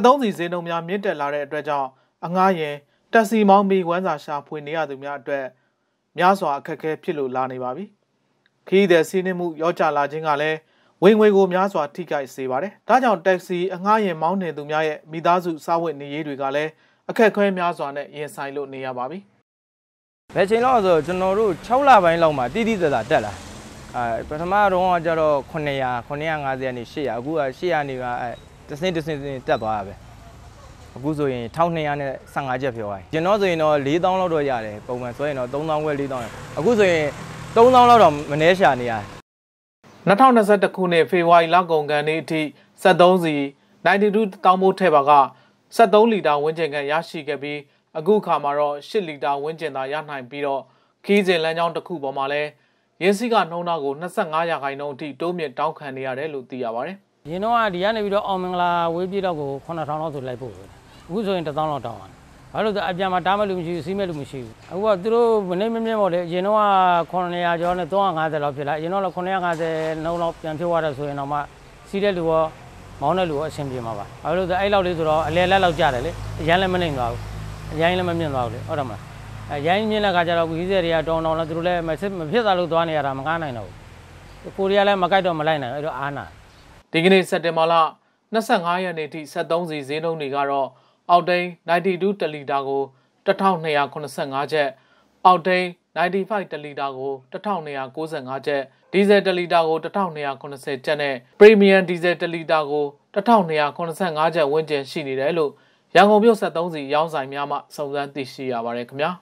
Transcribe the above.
73စီဈေးနှုန်းများမြင့်တက်လာတဲ့အတွက်ကြောင့်အငှားရင်တက်စီမောင်းပြီးဝမ်းစာရှာဖွေနေရသူများအတွက်များစွာအခက်အခဲဖြစ်လို့လာနေပါပြီ။ခရီးသည်စီးနှင်းမှုရောကြလာခြင်းကလည်းဝင်ငွေကိုများစွာထိခိုက်စေပါတယ်။ဒါကြောင့်တက္ကစီအငှားရင်မောင်းနေသူများရဲ့မိသားစုစားဝတ်နေရေးတွေကလည်းအခက်အခဲများစွာနဲ့ရင်ဆိုင်လို့နေရပါပြီ။ဘယ်ချိန်လောက်ဆိုကျွန်တော်တို့6လပိုင်းလောက်မှာတိတိကျကျတက်လာ။အဲပထမတော့ကျတော့900 950ကနေ800အခုက800နေပါအဲတစ်စင်းတစ်စင်းတက်သွားတာပဲအခုဆိုရင်1215ချက်ပြောရရင်ကျွန်တော်ဆိုရင်တော့4000လောက်တော့ရတယ်ပုံမှန်ဆိုရင်တော့3000ခွဲ4000အခုဆိုရင်3000လောက်တော့မနှဲရှာနေရတယ်2021ခုနှစ်ဖေဖော်ဝါရီလကုန်ကန်နေ့အထိ73စီ92တောင်းမိုးထဲပါက73လီတာဝန်းကျင်ခန့်ရရှိခဲ့ပြီးအခုခါမှာတော့8လီတာဝန်းကျင်သာရနိုင်ပြီးတော့ခီးစဉ်လမ်းကြောင်းတစ်ခုပေါ်မှာလဲရင်းစီးကနှုံးနှောက်ကို25ရာခိုင်နှုန်းအထိတိုးမြင့်တောင်းခံနေရတယ်လို့သိရပါတယ်။ရင်းတော့ဒီကနေပြီးတော့အောင်မင်္ဂလာဝေးပြေတော့ကို9000လောက်ဆိုလိုက်ပို့တယ်အခုဆိုရင်1000လောက်တောင်းပါတယ်ဘာလို့လဲအပြန်မှာတားမဲ့လူမရှိဘူးစီးမဲ့လူမရှိဘူးအခုကသူတို့မနေမမြင်ပါလေအရင်တော့900ကျော်နဲ့350လောက်ဖြစ်လာအရင်တော့950နှုန်းလောက်ပြန်ဖြစ်သွားတယ်ဆိုရင်တော့မှစီးတဲ့လူရောမောင်းတဲ့လူရောအဆင်ပြေမှာပါဘာလို့လဲအဲ့လောက်လေးဆိုတော့အလဲလက်လောက်ကြတယ်လေအရန်လည်းမနိုင်သွားဘူးအရန်လည်းမမြင်သွားဘူးလေဟုတ်တယ်မလားအရန်မြင်တဲ့ခါကျတော့ကြီးစဲတွေကတောင်းတောင်းလဲသူတို့လည်းမဖြစ်သာလို့သွားနေရတာမကားနိုင်တော့ဘူးကိုရီးယားလည်းမကိုက်တော့မလိုက်နိုင်အဲ့တော့အားနာဒီကနေ့စက်တင်ဘာလ25ရက်နေ့ထိ73စီဈေးနှုန်းတွေကတော့အောက်တိန်92တလီတာကို1285ကျပ်အောက်တိန်95တလီတာကို1295ကျပ်ဒီဇယ်တလီတာကို1290ကျပ်နဲ့ပရီမီယံဒီဇယ်တလီတာကို1285ကျပ်ဝန်းကျင် ရှိနေတယ်လို့ရန်ကုန်မြို့73စီရောင်းဆိုင်များမှစုံစမ်းသိရှိရပါတယ်ခင်ဗျာ။